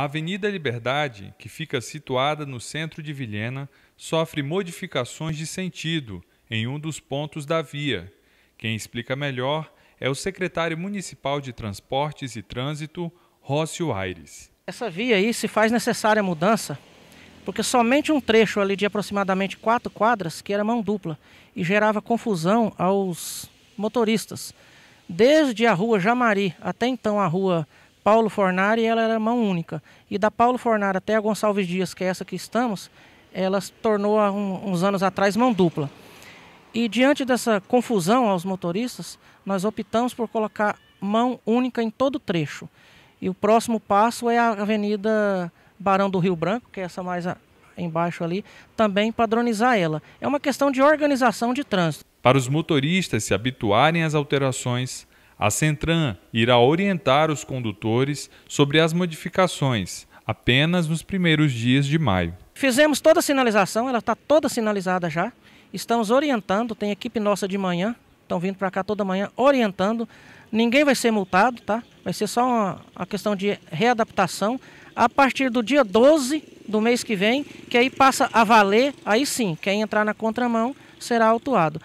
A Avenida Liberdade, que fica situada no centro de Vilhena, sofre modificações de sentido em um dos pontos da via. Quem explica melhor é o secretário municipal de Transportes e Trânsito, Rócio Aires. Essa via aí se faz necessária mudança, porque somente um trecho ali de aproximadamente quatro quadras que era mão dupla e gerava confusão aos motoristas. Desde a rua Jamari até então a rua Paulo Fornari, ela era mão única. E da Paulo Fornari até a Gonçalves Dias, que é essa que estamos, ela se tornou há um, uns anos atrás mão dupla. E diante dessa confusão aos motoristas, nós optamos por colocar mão única em todo o trecho. E o próximo passo é a Avenida Barão do Rio Branco, que é essa mais a, embaixo ali, também padronizar ela. É uma questão de organização de trânsito. Para os motoristas se habituarem às alterações, a Centran irá orientar os condutores sobre as modificações apenas nos primeiros dias de maio. Fizemos toda a sinalização, ela está toda sinalizada já. Estamos orientando, tem equipe nossa de manhã, estão vindo para cá toda manhã orientando. Ninguém vai ser multado, tá? Vai ser só uma, uma questão de readaptação. A partir do dia 12 do mês que vem, que aí passa a valer, aí sim, quem entrar na contramão será autuado.